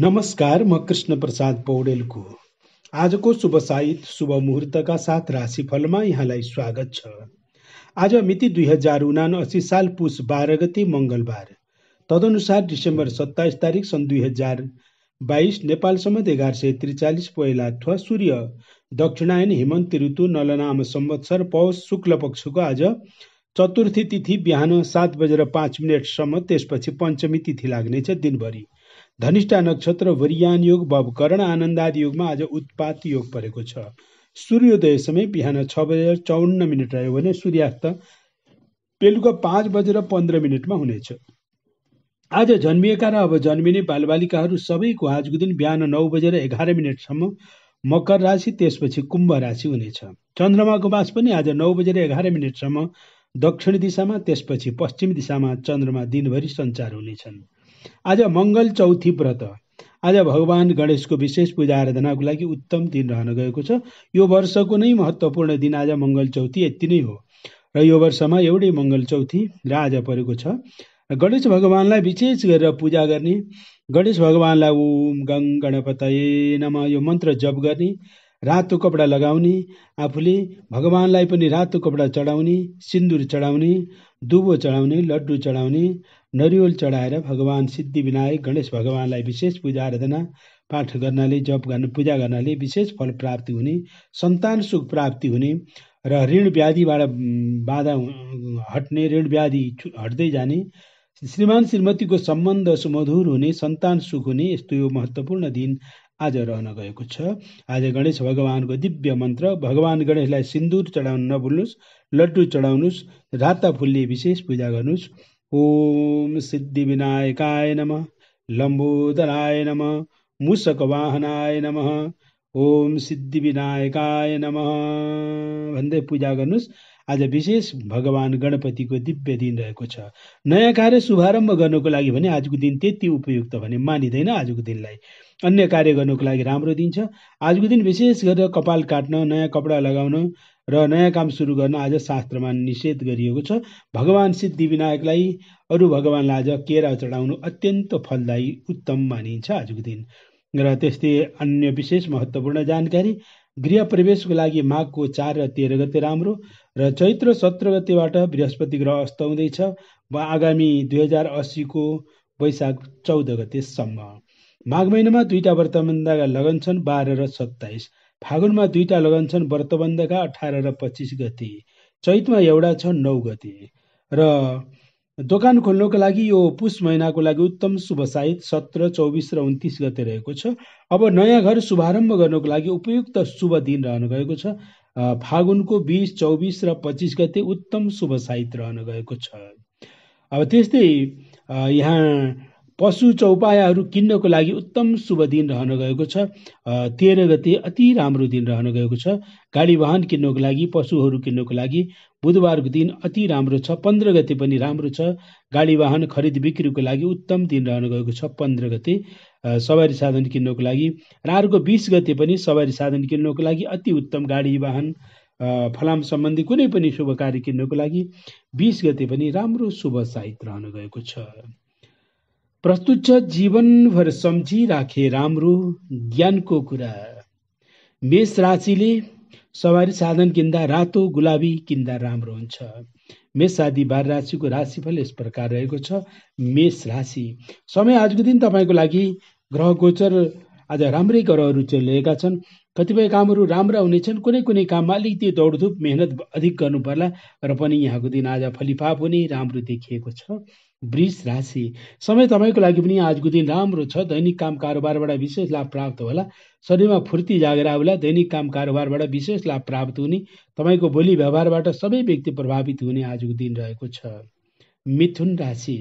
नमस्कार म कृष्ण प्रसाद पौडेलको आजको शुभ साहित्य शुभ मुहुर्तका साथ राशिफलमा यहाँलाई स्वागत छ आज मिति दुई हजार असी साल पुष बाह्र गते मङ्गलबार तदनुसार डिसेम्बर सत्ताइस तारिक सन् दुई हजार बाइस नेपालसम्म एघार सय त्रिचालिस पहिला अथवा सूर्य दक्षिणायन हेमन्त ऋतु नलनाम संवत्सर पौष शुक्ल पक्षको आज चतुर्थी तिथि बिहान सात बजेर पाँच मिनटसम्म त्यसपछि पञ्चमी तिथि लाग्नेछ दिनभरि धनिष्ठा नक्षत्र वरियान योग आनन्द आनन्दादि योगमा आज उत्पात योग परेको छ सूर्योदय समय बिहान छ बजेर चौन्न मिनट रह्यो भने सूर्यास्त बेलुका पाँच बजेर पन्ध्र मिनटमा हुनेछ आज जन्मिएका र अब जन्मिने बालबालिकाहरू सबैको आजको दिन बिहान नौ बजेर एघार मिनटसम्म मकर राशि त्यसपछि कुम्भ राशि हुनेछ चन्द्रमाको बास पनि आज नौ बजेर एघार मिनटसम्म दक्षिण दिशामा त्यसपछि पश्चिम दिशामा चन्द्रमा दिनभरि सञ्चार हुनेछन् आज मङ्गल चौथी व्रत आज भगवान् गणेशको विशेष पूजा आराधनाको लागि उत्तम दिन रहन गएको छ यो वर्षको नै महत्त्वपूर्ण दिन आज मङ्गल चौथी यति नै हो र यो वर्षमा एउटै मङ्गल चौथी र आज परेको छ गणेश भगवान्लाई विशेष गरेर पूजा गर्ने गणेश भगवानलाई ओम गङ गणपतये नम यो मन्त्र जप गर्ने रातो कपडा लगाउने आफूले भगवानलाई पनि रातो कपडा चढाउने सिन्दुर चढाउने दुबो चढाउने लड्डु चढाउने नरिवल चढाएर भगवान् सिद्धि विनायक गणेश भगवान्लाई विशेष पूजा आराधना पाठ गर्नाले जप गर्न पूजा गर्नाले विशेष फल प्राप्ति हुने सन्तान सुख प्राप्ति हुने र ऋण व्याधिबाट बाधा हट्ने ऋण व्याधि हट्दै जाने श्रीमान श्रीमतीको सम्बन्ध सुमधुर हुने सन्तान सुख हुने यस्तो यो महत्त्वपूर्ण दिन आज रहन गएको छ आज गणेश भगवान्को दिव्य मन्त्र भगवान् गणेशलाई सिन्दुर चढाउनु नभुल्नुहोस् लड्डु चढाउनुहोस् राता फुलले विशेष पूजा गर्नुहोस् ओम सिद्धिविनायकाय नम लम्बोदराय नम मुसकवाहनाय नम ओम सिद्धिविनायकाय नम भन्दै पूजा गर्नुहोस् आज विशेष भगवान् गणपतिको दिव्य दिन रहेको छ नयाँ कार्य शुभारम्भ गर्नुको लागि भने आजको दिन त्यति उपयुक्त भने मानिँदैन आजको दिनलाई अन्य कार्य गर्नुको लागि राम्रो दिन छ आजको दिन विशेष गरेर कपाल काट्न नयाँ कपडा लगाउन र नयाँ काम सुरु गर्न आज शास्त्रमा निषेध गरिएको छ भगवान् सिद्धिविनायकलाई अरू भगवान्लाई आज केरा चढाउनु अत्यन्त फलदायी उत्तम मानिन्छ आजको दिन र त्यस्तै अन्य विशेष महत्त्वपूर्ण जानकारी गृह प्रवेशको लागि माघको चार र तेह्र गते राम्रो र चैत्र सत्र गतेबाट बृहस्पति ग्रह अस्त हुँदैछ वा आगामी दुई हजार अस्सीको वैशाख चौध गतेसम्म माघ महिनामा दुईवटा वर्तमानका लगन छन् बाह्र र सत्ताइस फागुनमा दुईटा लगन छन् व्रतबन्धका अठार र पच्चिस गते चैतमा एउटा छ नौ गते र दोकान खोल्नको लागि यो पुष महिनाको लागि उत्तम शुभ साइत सत्र चौबिस र उन्तिस गते रहेको छ अब नयाँ घर शुभारम्भ गर्नको लागि उपयुक्त शुभ दिन रहन गएको छ फागुनको बिस चौबिस र पच्चिस गते उत्तम शुभ साहित रहन गएको छ अब त्यस्तै यहाँ पशु चौपायाहरू किन्नको लागि उत्तम शुभ दिन रहन गएको छ तेह्र गते अति राम्रो दिन रहन गएको छ गाडी वाहन किन्नको लागि पशुहरू किन्नको लागि बुधबारको दिन अति राम्रो छ पन्ध्र गते पनि राम्रो छ गाडी वाहन खरिद बिक्रीको लागि उत्तम दिन रहन गएको छ पन्ध्र गते सवारी साधन किन्नको लागि र अर्को बिस गते पनि सवारी साधन किन्नको लागि अति उत्तम गाडी वाहन फलाम सम्बन्धी कुनै पनि शुभ कार्य किन्नको लागि बिस गते पनि राम्रो शुभ साहित रहन गएको छ प्रस्तुत छ जीवनभर सम्झिराखे राम्रो ज्ञानको कुरा मेष राशिले सवारी साधन किन्दा रातो गुलाबी किन्दा राम्रो हुन्छ मेष आदि बार राशिको राशिफल यस प्रकार रहेको छ मेष राशि समय आजको दिन तपाईँको लागि ग्रह गोचर आज राम्रै ग्रहहरू चलिरहेका छन् कतिपय कामहरू राम्रा हुनेछन् कुनै कुनै काममा अलिकति दौडधुप मेहनत अधिक गर्नु पर्ला र पनि यहाँको दिन आज फलिफाप हुने राम्रो देखिएको छ वृष राशि समय तपाईँको लागि पनि आजको दिन राम्रो छ दैनिक काम कारोबारबाट विशेष लाभ प्राप्त होला शरीरमा फुर्ती जागेर आउला दैनिक काम कारोबारबाट विशेष लाभ प्राप्त हुने तपाईँको बोली व्यवहारबाट सबै व्यक्ति प्रभावित हुने आजको दिन रहेको छ मिथुन राशि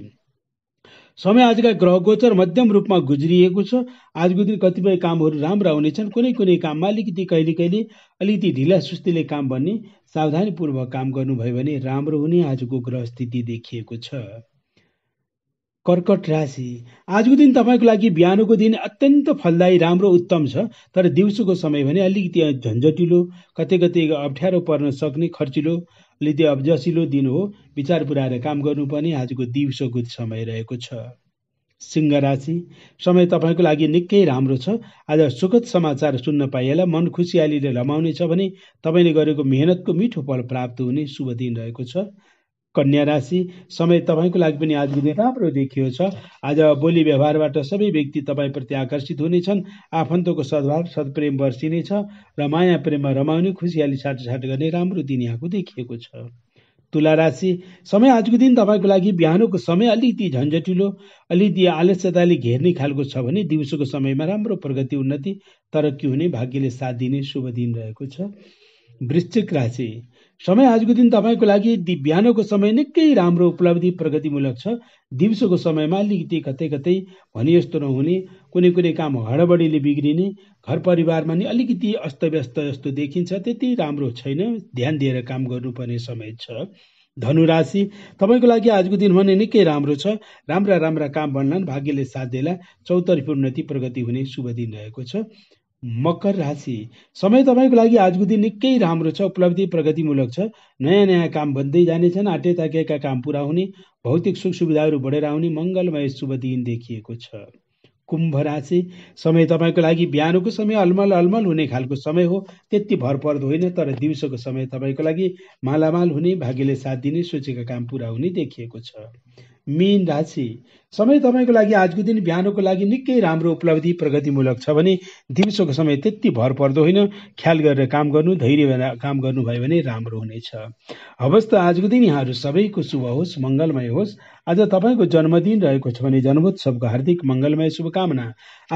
समय आजका ग्रह गोचर मध्यम रूपमा गुज्रिएको छ आजको दिन कतिपय कामहरू राम्रा हुनेछन् कुनै कुनै काममा अलिकति कहिले कहिले अलिकति ढिला सुस्तीले काम भन्ने सावधानीपूर्वक काम गर्नुभयो भने राम्रो हुने आजको ग्रह स्थिति देखिएको छ कर्कट राशि आजको दिन तपाईँको लागि बिहानको दिन अत्यन्त फलदायी राम्रो उत्तम छ तर दिउँसोको समय भने अलिकति झन्झटिलो कतै कतै अप्ठ्यारो पर्न सक्ने खर्चिलो ले त्यो अब जसिलो दिन हो विचार पुऱ्याएर काम गर्नुपर्ने पनि आजको दिउँसोको समय रहेको छ सिंह राशि समय तपाईँको लागि निकै राम्रो छ आज सुखद समाचार सुन्न पाइएला मन खुसियालीले रमाउने छ भने तपाईँले गरेको मेहनतको मिठो फल प्राप्त हुने शुभ दिन रहेको छ कन्या राशि समय तपाईँको लागि पनि आजको दिन राम्रो देखियो छ आज बोली व्यवहारबाट सबै व्यक्ति तपाईँप्रति आकर्षित हुनेछन् आफन्तको सद्भाव सद्प्रेम बर्सिनेछ र माया प्रेममा रमाउने खुसियाली साटोसाट गर्ने राम्रो दिन यहाँको देखिएको छ तुला राशि समय आजको दिन तपाईँको लागि बिहानको समय अलिकति झन्झटिलो अलिकति आलस्यताले घेर्ने खालको छ भने दिउँसोको समयमा राम्रो प्रगति उन्नति तरक्की हुने भाग्यले साथ दिने शुभ दिन रहेको छ वृश्चिक राशि समय आजको दिन तपाईँको लागि बिहानको समय निकै राम्रो उपलब्धि प्रगतिमूलक छ दिउँसोको समयमा अलिकति कतै कतै भने यस्तो नहुने कुनै कुनै काम हडबडीले बिग्रिने घर परिवारमा नि अलिकति अस्तव्यस्त जस्तो देखिन्छ त्यति राम्रो छैन ध्यान दिएर काम गर्नुपर्ने समय छ धनुराशि तपाईँको लागि आजको दिन भने निकै राम्रो छ राम्रा राम्रा काम बन्लान् भाग्यले साथ दिएला चौतर्फी उन्नति प्रगति हुने शुभ दिन रहेको छ मकर राशि समय तपाईँको लागि आजको दिन निकै राम्रो छ उपलब्धि प्रगतिमूलक छ नयाँ नयाँ काम बन्दै जानेछन् आँटे ताकेका काम पुरा हुने भौतिक सुख सुविधाहरू बढेर आउने मङ्गलमय शुभ दिन देखिएको छ कुम्भ राशि समय तपाईँको लागि बिहानको समय अलमल अलमल हुने खालको समय हो त्यति भरपर्दो होइन तर दिउँसोको समय तपाईँको लागि मालामाल हुने भाग्यले साथ दिने सोचेका काम पुरा हुने देखिएको छ मीन राशि समय तपाईँको लागि आजको दिन बिहानको लागि निकै राम्रो उपलब्धि प्रगतिमूलक छ भने दिउँसोको समय त्यति भर पर्दो होइन ख्याल गरेर काम गर्नु धैर्य काम गर्नुभयो भने राम्रो हुनेछ हवस् त आजको दिन यहाँहरू सबैको शुभ होस् मङ्गलमय होस् आज तपाईँको जन्मदिन रहेको छ भने जन्मोत्सवको हार्दिक मङ्गलमय शुभकामना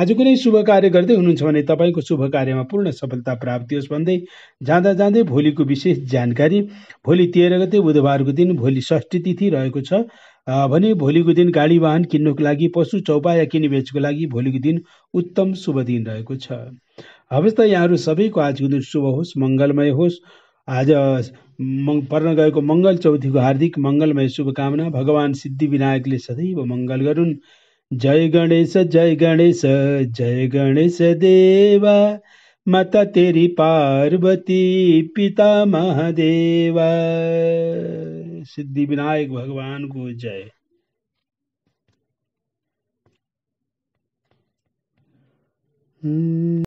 आज कुनै शुभ कार्य गर्दै हुनुहुन्छ भने तपाईँको शुभ कार्यमा पूर्ण सफलता प्राप्ति होस् भन्दै जाँदा जाँदै भोलिको विशेष जानकारी भोलि तेह्र गते बुधबारको दिन भोलि षष्ठी तिथि रहेको छ भने भोलिको दिन गाडी वाहन किन्नुको लागि पशु चौपाया किनिबेचको लागि भोलिको दिन उत्तम शुभ दिन रहेको छ हवस् त यहाँहरू सबैको आजको दिन शुभ होस् मङ्गलमय होस् आज पर्न गएको मङ्गल चौथीको हार्दिक मङ्गलमय शुभकामना भगवान् विनायकले सदैव मङ्गल गरून् जय गणेश जय गणेश जय गणेश देवा माता तेरी पार्वती पिता महादेवा सिद्धि विनायक भगवान को जय